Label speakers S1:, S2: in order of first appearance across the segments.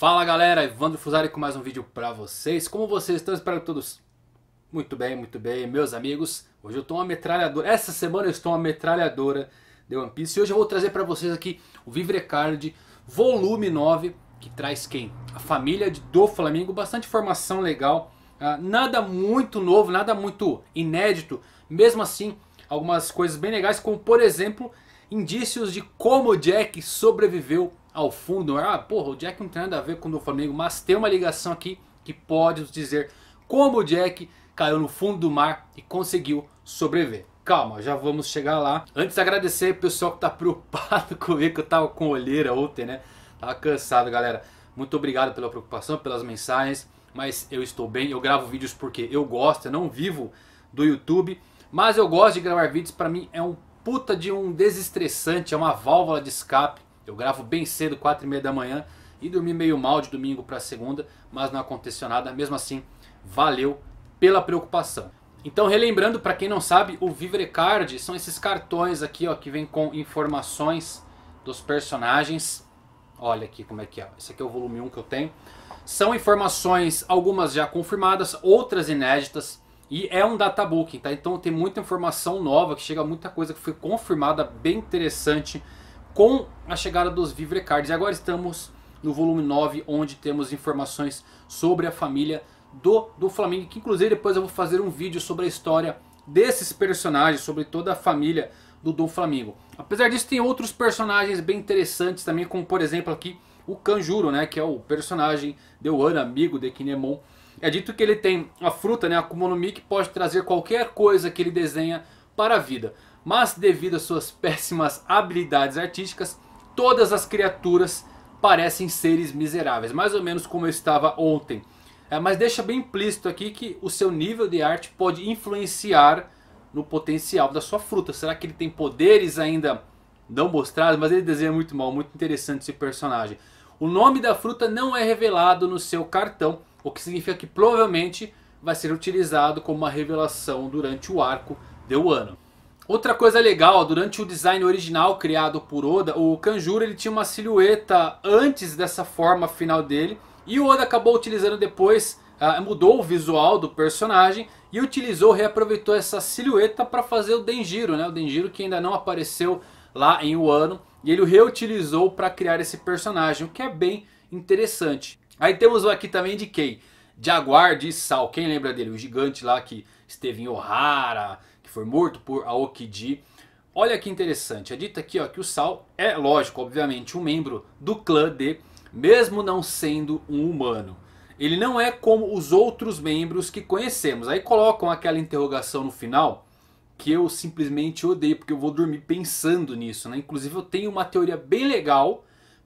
S1: Fala galera, Evandro Fusari com mais um vídeo pra vocês. Como vocês estão? Espero que todos muito bem, muito bem. Meus amigos, hoje eu tô uma metralhadora. Essa semana eu estou uma metralhadora de One Piece. E hoje eu vou trazer pra vocês aqui o Vivre Card Volume 9, que traz quem? A família do Flamengo. Bastante informação legal. Ah, nada muito novo, nada muito inédito. Mesmo assim, algumas coisas bem legais, como por exemplo, indícios de como o Jack sobreviveu ao fundo, né? ah, porra, o Jack não tem nada a ver com o meu Flamengo, mas tem uma ligação aqui que pode nos dizer como o Jack caiu no fundo do mar e conseguiu sobreviver. Calma, já vamos chegar lá. Antes agradecer o pessoal que tá preocupado comigo, que eu tava com olheira ontem, né? Tava cansado, galera. Muito obrigado pela preocupação, pelas mensagens, mas eu estou bem. Eu gravo vídeos porque eu gosto, eu não vivo do YouTube, mas eu gosto de gravar vídeos, para mim é um puta de um desestressante, é uma válvula de escape eu gravo bem cedo, 4 e meia da manhã, e dormi meio mal de domingo para segunda, mas não aconteceu nada. Mesmo assim, valeu pela preocupação. Então, relembrando, para quem não sabe, o Vivre Card são esses cartões aqui, ó, que vem com informações dos personagens. Olha aqui como é que é. Esse aqui é o volume 1 que eu tenho. São informações, algumas já confirmadas, outras inéditas. E é um databooking, tá? Então tem muita informação nova, que chega muita coisa que foi confirmada, bem interessante com a chegada dos Vivre Cards. E agora estamos no volume 9, onde temos informações sobre a família do, do Flamengo. Que inclusive depois eu vou fazer um vídeo sobre a história desses personagens, sobre toda a família do Dom Flamengo. Apesar disso tem outros personagens bem interessantes também, como por exemplo aqui o Kanjuro, né, que é o personagem de Wano, amigo de Kinemon. É dito que ele tem a fruta, né, a Kumonomi, que pode trazer qualquer coisa que ele desenha para a vida mas devido às suas péssimas habilidades artísticas, todas as criaturas parecem seres miseráveis. Mais ou menos como eu estava ontem. É, mas deixa bem implícito aqui que o seu nível de arte pode influenciar no potencial da sua fruta. Será que ele tem poderes ainda não mostrados? Mas ele desenha muito mal, muito interessante esse personagem. O nome da fruta não é revelado no seu cartão, o que significa que provavelmente vai ser utilizado como uma revelação durante o arco de Wano. Outra coisa legal, durante o design original criado por Oda, o Kanjuro ele tinha uma silhueta antes dessa forma final dele. E o Oda acabou utilizando depois, uh, mudou o visual do personagem e utilizou, reaproveitou essa silhueta para fazer o Denjiro. Né? O Denjiro que ainda não apareceu lá em Wano. E ele o reutilizou para criar esse personagem, o que é bem interessante. Aí temos aqui também de quem? Jaguar de Sal, quem lembra dele? O gigante lá que esteve em Ohara, que foi morto por Aokiji. Olha que interessante, é dito aqui ó, que o Sal é, lógico, obviamente, um membro do clã D, mesmo não sendo um humano. Ele não é como os outros membros que conhecemos. Aí colocam aquela interrogação no final que eu simplesmente odeio, porque eu vou dormir pensando nisso. Né? Inclusive eu tenho uma teoria bem legal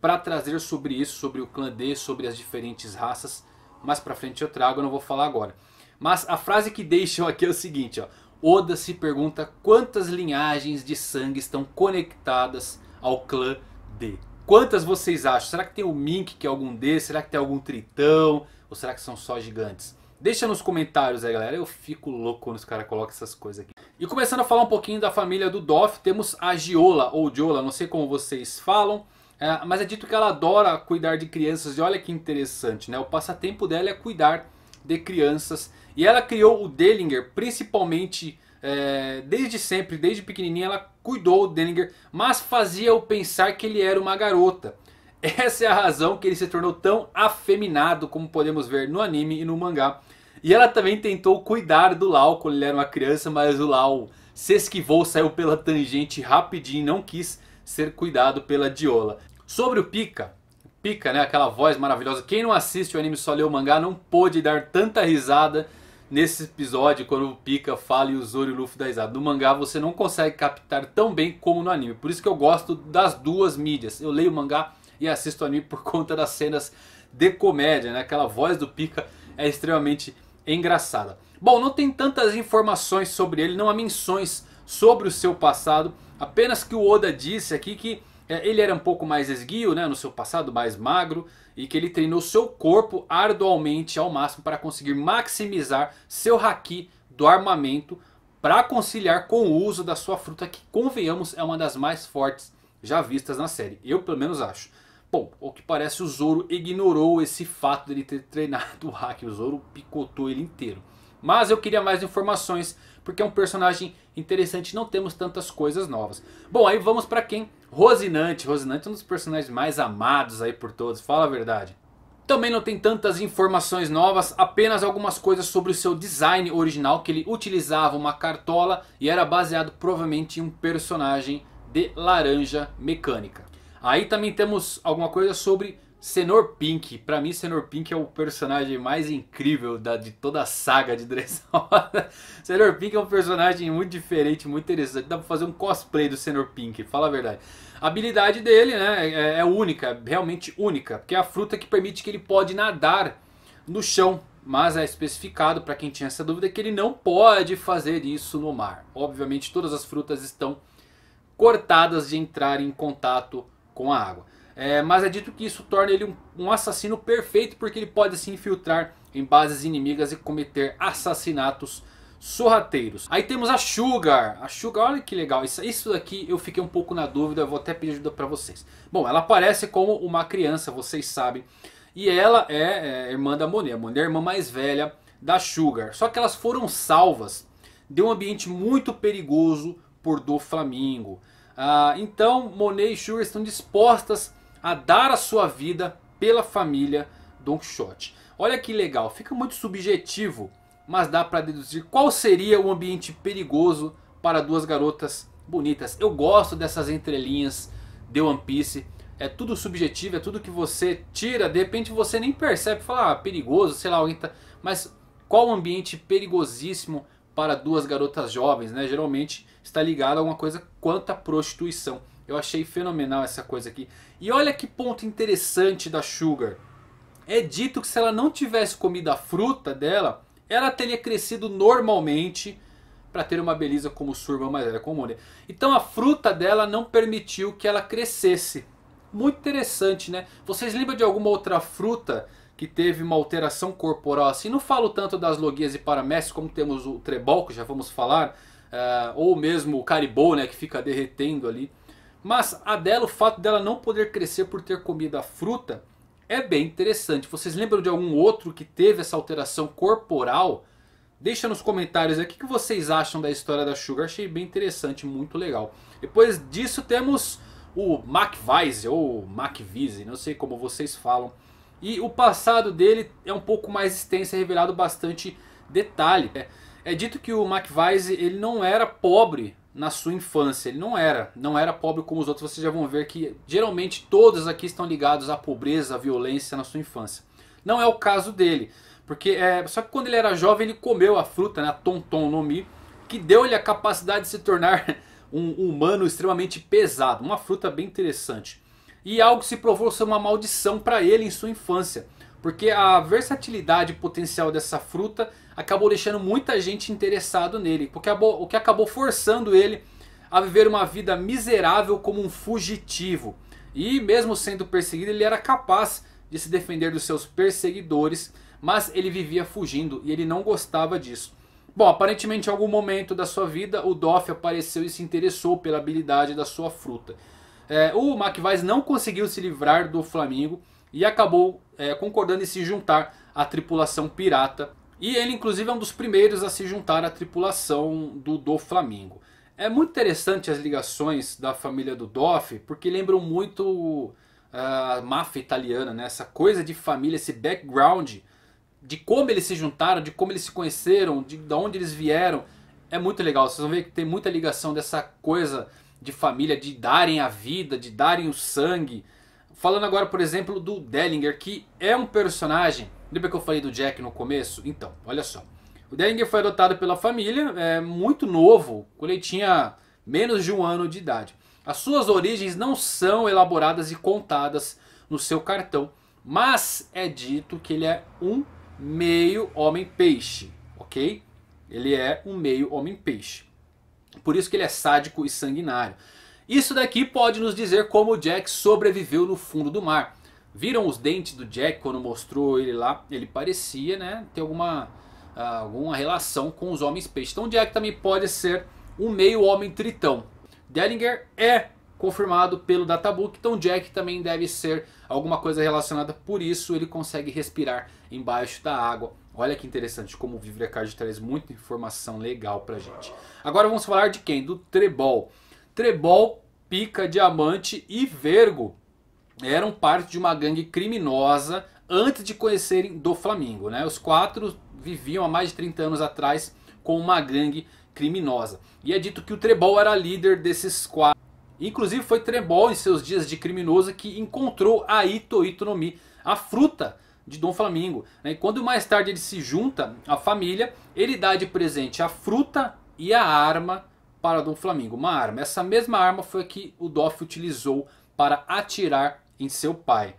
S1: para trazer sobre isso, sobre o clã D, sobre as diferentes raças. Mais pra frente eu trago, eu não vou falar agora. Mas a frase que deixam aqui é o seguinte, ó. Oda se pergunta quantas linhagens de sangue estão conectadas ao clã D. Quantas vocês acham? Será que tem o um Mink que é algum D? Será que tem algum Tritão? Ou será que são só gigantes? Deixa nos comentários aí galera, eu fico louco quando os caras colocam essas coisas aqui. E começando a falar um pouquinho da família do Doff, temos a Giola ou Giola, não sei como vocês falam. É, mas é dito que ela adora cuidar de crianças e olha que interessante, né? O passatempo dela é cuidar de crianças e ela criou o Dellinger principalmente é, desde sempre, desde pequenininha ela cuidou do Dellinger, mas fazia-o pensar que ele era uma garota. Essa é a razão que ele se tornou tão afeminado como podemos ver no anime e no mangá. E ela também tentou cuidar do Lau quando ele era uma criança, mas o Lau se esquivou, saiu pela tangente rapidinho, não quis ser cuidado pela Diola. Sobre o Pika, Pika, né, aquela voz maravilhosa, quem não assiste o anime só lê o mangá não pôde dar tanta risada nesse episódio, quando o Pika fala e o Zoro e o Luffy da risada. No mangá você não consegue captar tão bem como no anime. Por isso que eu gosto das duas mídias. Eu leio o mangá e assisto o anime por conta das cenas de comédia, né? Aquela voz do Pika é extremamente engraçada. Bom, não tem tantas informações sobre ele, não há menções sobre o seu passado. Apenas que o Oda disse aqui que é, ele era um pouco mais esguio, né? No seu passado, mais magro e que ele treinou seu corpo arduamente ao máximo para conseguir maximizar seu haki do armamento para conciliar com o uso da sua fruta que convenhamos é uma das mais fortes já vistas na série. Eu pelo menos acho. Bom, o que parece o Zoro ignorou esse fato dele ter treinado o hack. O Zoro picotou ele inteiro. Mas eu queria mais informações porque é um personagem interessante, não temos tantas coisas novas. Bom, aí vamos para quem? Rosinante. Rosinante é um dos personagens mais amados aí por todos, fala a verdade. Também não tem tantas informações novas, apenas algumas coisas sobre o seu design original, que ele utilizava uma cartola e era baseado provavelmente em um personagem de laranja mecânica. Aí também temos alguma coisa sobre Senor Pink, para mim Senor Pink é o personagem mais incrível da, de toda a saga de Dressrosa. Senor Pink é um personagem muito diferente, muito interessante. Dá pra fazer um cosplay do Senor Pink, fala a verdade. A habilidade dele né, é, é única, realmente única, porque é a fruta que permite que ele pode nadar no chão. Mas é especificado, para quem tinha essa dúvida, que ele não pode fazer isso no mar. Obviamente todas as frutas estão cortadas de entrar em contato com a água. É, mas é dito que isso torna ele um, um, assassino perfeito porque ele pode se infiltrar em bases inimigas e cometer assassinatos sorrateiros. Aí temos a Sugar. A Sugar, olha que legal. Isso, isso daqui eu fiquei um pouco na dúvida, eu vou até pedir ajuda para vocês. Bom, ela aparece como uma criança, vocês sabem. E ela é, é irmã da Monet. A Monet é a irmã mais velha da Sugar. Só que elas foram salvas de um ambiente muito perigoso por do Flamingo. Ah, então Monet e Sugar estão dispostas a dar a sua vida pela família Don Quixote. Olha que legal, fica muito subjetivo, mas dá para deduzir qual seria o ambiente perigoso para duas garotas bonitas. Eu gosto dessas entrelinhas de One Piece. É tudo subjetivo, é tudo que você tira, de repente você nem percebe, fala ah, perigoso, sei lá, alguém tá... mas qual ambiente perigosíssimo para duas garotas jovens, né? Geralmente está ligado a alguma coisa quanto à prostituição. Eu achei fenomenal essa coisa aqui. E olha que ponto interessante da Sugar. É dito que se ela não tivesse comido a fruta dela, ela teria crescido normalmente para ter uma beleza como surba, mas era comum. Né? Então a fruta dela não permitiu que ela crescesse. Muito interessante, né? Vocês lembram de alguma outra fruta que teve uma alteração corporal assim? Não falo tanto das logias e paramestres, como temos o trebol, que já vamos falar, uh, ou mesmo o caribou, né, que fica derretendo ali. Mas a dela, o fato dela não poder crescer por ter comido a fruta é bem interessante. Vocês lembram de algum outro que teve essa alteração corporal? Deixa nos comentários aqui o que vocês acham da história da Sugar. Achei bem interessante, muito legal. Depois disso temos o McVise ou McVise, não sei como vocês falam. E o passado dele é um pouco mais extenso, é revelado bastante detalhe. É, é dito que o McVise ele não era pobre na sua infância. Ele não era, não era pobre como os outros. Vocês já vão ver que geralmente todos aqui estão ligados à pobreza, à violência na sua infância. Não é o caso dele, porque é, só que quando ele era jovem ele comeu a fruta, né, a tonton no mi, que deu-lhe a capacidade de se tornar um humano extremamente pesado, uma fruta bem interessante. E algo se provou ser uma maldição para ele em sua infância. Porque a versatilidade potencial dessa fruta acabou deixando muita gente interessado nele. Porque o que acabou forçando ele a viver uma vida miserável como um fugitivo. E mesmo sendo perseguido, ele era capaz de se defender dos seus perseguidores. Mas ele vivia fugindo e ele não gostava disso. Bom, aparentemente em algum momento da sua vida o Doff apareceu e se interessou pela habilidade da sua fruta. É, o McVice não conseguiu se livrar do Flamingo e acabou é, concordando em se juntar à tripulação pirata. E ele inclusive é um dos primeiros a se juntar à tripulação do Do Flamingo. É muito interessante as ligações da família do Doff, porque lembram muito ah, a máfia italiana, né? essa coisa de família, esse background, de como eles se juntaram, de como eles se conheceram, de, de onde eles vieram. É muito legal, vocês vão ver que tem muita ligação dessa coisa de família, de darem a vida, de darem o sangue, Falando agora, por exemplo, do Dellinger, que é um personagem. Lembra que eu falei do Jack no começo? Então, olha só. O Dellinger foi adotado pela família, é, muito novo, quando ele tinha menos de um ano de idade. As suas origens não são elaboradas e contadas no seu cartão, mas é dito que ele é um meio homem-peixe, ok? Ele é um meio homem-peixe. Por isso que ele é sádico e sanguinário. Isso daqui pode nos dizer como o Jack sobreviveu no fundo do mar. Viram os dentes do Jack quando mostrou ele lá? Ele parecia né, ter alguma, ah, alguma relação com os homens peixes. Então Jack também pode ser um meio homem tritão. Dellinger é confirmado pelo Databook. Então Jack também deve ser alguma coisa relacionada. Por isso ele consegue respirar embaixo da água. Olha que interessante como o Vivrecard traz muita informação legal pra gente. Agora vamos falar de quem? Do Trebol. Trebol, Pica, Diamante e Vergo eram parte de uma gangue criminosa antes de conhecerem do Flamengo. Né? Os quatro viviam há mais de 30 anos atrás com uma gangue criminosa. E é dito que o Trebol era líder desses quatro. Inclusive foi Trebol em seus dias de criminoso que encontrou a Ito Ito no Mi, a fruta de Dom Flamingo. Né? E quando mais tarde ele se junta à família, ele dá de presente a fruta e a arma para Dom Flamingo, uma arma. Essa mesma arma foi a que o Doff utilizou para atirar em seu pai.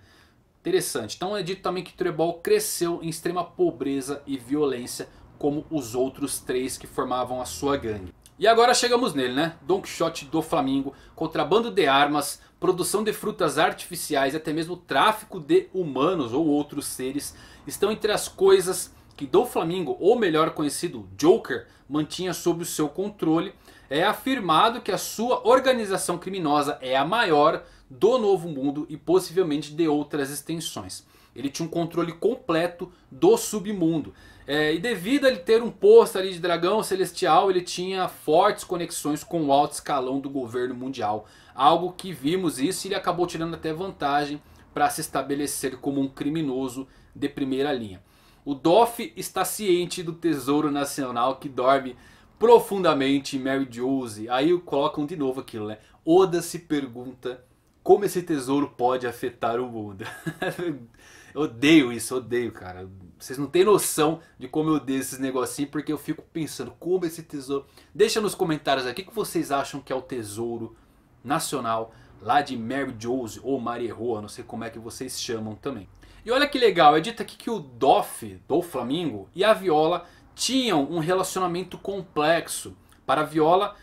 S1: Interessante. Então é dito também que Trebol cresceu em extrema pobreza e violência como os outros três que formavam a sua gangue. E agora chegamos nele, né? Don Quixote do Flamingo, contrabando de armas, produção de frutas artificiais e até mesmo tráfico de humanos ou outros seres estão entre as coisas que Don Flamingo, ou melhor conhecido Joker, mantinha sob o seu controle é afirmado que a sua organização criminosa é a maior do Novo Mundo e possivelmente de outras extensões. Ele tinha um controle completo do submundo. É, e devido a ele ter um posto ali de dragão celestial, ele tinha fortes conexões com o alto escalão do governo mundial. Algo que vimos isso e ele acabou tirando até vantagem para se estabelecer como um criminoso de primeira linha. O Doff está ciente do tesouro nacional que dorme profundamente Mary Jose. Aí colocam de novo aquilo, né? Oda se pergunta como esse tesouro pode afetar o mundo. eu odeio isso, odeio, cara. Vocês não têm noção de como eu odeio esses negocinhos, porque eu fico pensando como esse tesouro. Deixa nos comentários aqui o que vocês acham que é o tesouro nacional lá de Mary Jose ou Marieroa, não sei como é que vocês chamam também. E olha que legal, é dito aqui que o Doff, do Flamingo, e a viola tinham um relacionamento complexo. Para Viola,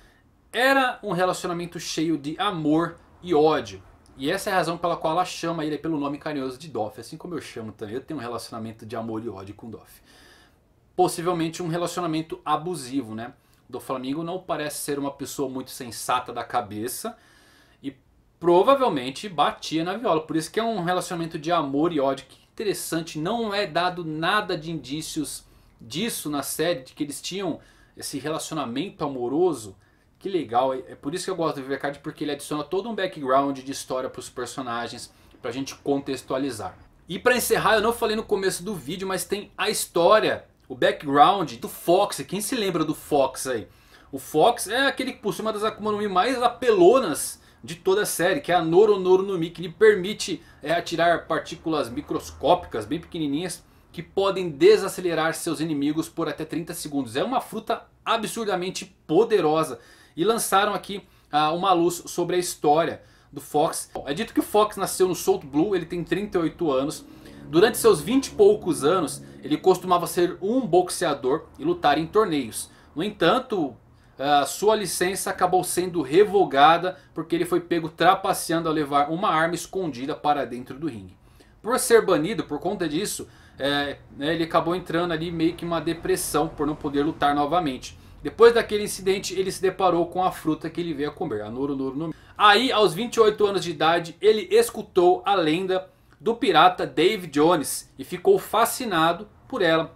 S1: era um relacionamento cheio de amor e ódio. E essa é a razão pela qual ela chama ele pelo nome carinhoso de Doff, assim como eu chamo também. Eu tenho um relacionamento de amor e ódio com Doff. Possivelmente um relacionamento abusivo, né? Do Flamengo não parece ser uma pessoa muito sensata da cabeça e provavelmente batia na viola. Por isso que é um relacionamento de amor e ódio. Que interessante, não é dado nada de indícios disso na série, de que eles tinham esse relacionamento amoroso. Que legal, é, é por isso que eu gosto do Vivecard, porque ele adiciona todo um background de história para os personagens, para a gente contextualizar. E para encerrar, eu não falei no começo do vídeo, mas tem a história, o background do Fox. Quem se lembra do Fox aí? O Fox é aquele que possui uma das Akuma no Mi mais apelonas de toda a série, que é a Noronoro no Mi, que lhe permite é, atirar partículas microscópicas bem pequenininhas que podem desacelerar seus inimigos por até 30 segundos. É uma fruta absurdamente poderosa. E lançaram aqui ah, uma luz sobre a história do Fox. É dito que o Fox nasceu no Salt Blue, ele tem 38 anos. Durante seus 20 e poucos anos, ele costumava ser um boxeador e lutar em torneios. No entanto, ah, sua licença acabou sendo revogada porque ele foi pego trapaceando a levar uma arma escondida para dentro do ringue. Por ser banido por conta disso, é, né, ele acabou entrando ali meio que uma depressão por não poder lutar novamente. Depois daquele incidente, ele se deparou com a fruta que ele veio a comer, a Noro Noro no... Aí, aos 28 anos de idade, ele escutou a lenda do pirata Dave Jones e ficou fascinado por ela.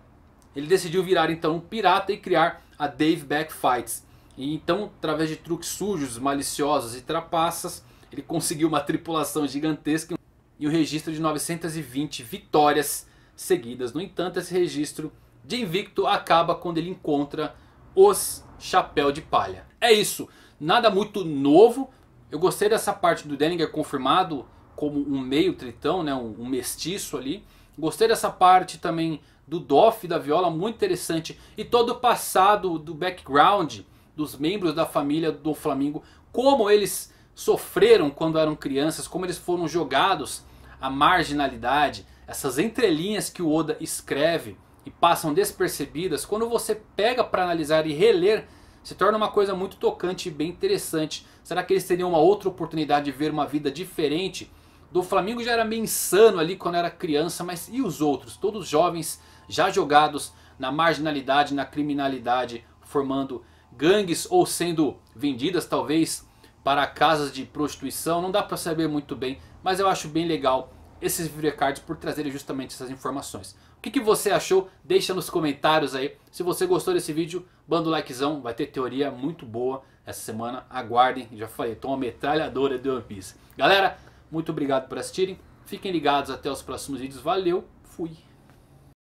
S1: Ele decidiu virar então um pirata e criar a Dave Back Fights. E então, através de truques sujos, maliciosos e trapaças, ele conseguiu uma tripulação gigantesca e um registro de 920 vitórias seguidas. No entanto, esse registro de invicto acaba quando ele encontra os Chapéu de Palha. É isso, nada muito novo. Eu gostei dessa parte do Denninger confirmado como um meio tritão, né, um, um mestiço ali. Gostei dessa parte também do Doff da viola, muito interessante. E todo o passado do background dos membros da família do Flamingo, como eles sofreram quando eram crianças, como eles foram jogados à marginalidade, essas entrelinhas que o Oda escreve e passam despercebidas, quando você pega para analisar e reler, se torna uma coisa muito tocante e bem interessante. Será que eles teriam uma outra oportunidade de ver uma vida diferente? Do Flamengo já era meio insano ali quando era criança, mas e os outros? Todos jovens já jogados na marginalidade, na criminalidade, formando gangues ou sendo vendidas talvez para casas de prostituição. Não dá para saber muito bem, mas eu acho bem legal esses video cards por trazerem justamente essas informações. O que, que, você achou? Deixa nos comentários aí. Se você gostou desse vídeo, banda o likezão. Vai ter teoria muito boa essa semana. Aguardem, já falei, tô uma metralhadora de One Piece. Galera, muito obrigado por assistirem. Fiquem ligados até os próximos vídeos. Valeu, fui!